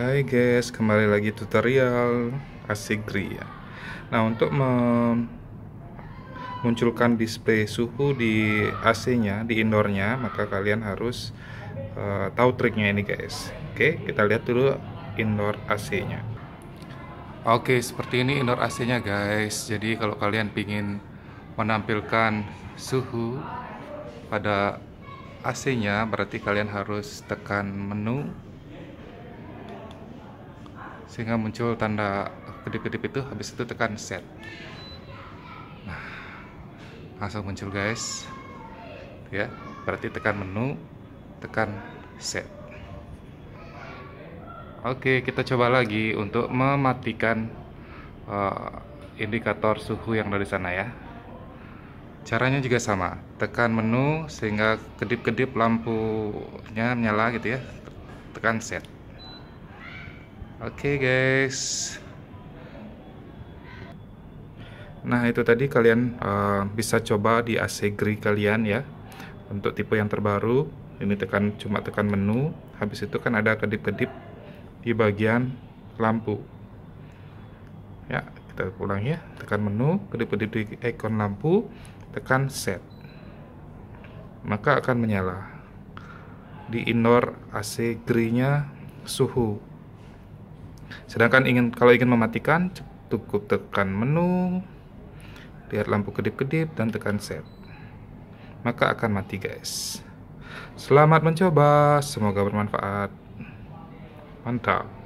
Hai guys, kembali lagi tutorial ya. Nah, untuk memunculkan display suhu di AC-nya, di indoor-nya, maka kalian harus uh, tahu triknya ini guys. Oke, kita lihat dulu indoor AC-nya. Oke, seperti ini indoor AC-nya guys. Jadi kalau kalian ingin menampilkan suhu pada AC-nya berarti kalian harus tekan menu sehingga muncul tanda kedip-kedip itu habis itu tekan set nah langsung muncul guys ya berarti tekan menu tekan set Oke, kita coba lagi untuk mematikan uh, indikator suhu yang dari sana ya. Caranya juga sama, tekan menu sehingga kedip-kedip lampunya menyala gitu ya, tekan set. Oke okay, guys. Nah itu tadi kalian uh, bisa coba di AC asegri kalian ya. Untuk tipe yang terbaru, ini tekan cuma tekan menu. Habis itu kan ada kedip-kedip di bagian lampu. Ya kita pulang ya. Tekan menu, kedip-kedip di ikon lampu, tekan set. Maka akan menyala. Di indoor AC Gree-nya suhu Sedangkan ingin kalau ingin mematikan cukup tekan menu, lihat lampu kedip-kedip dan tekan set. Maka akan mati guys. Selamat mencoba, semoga bermanfaat. Mantap.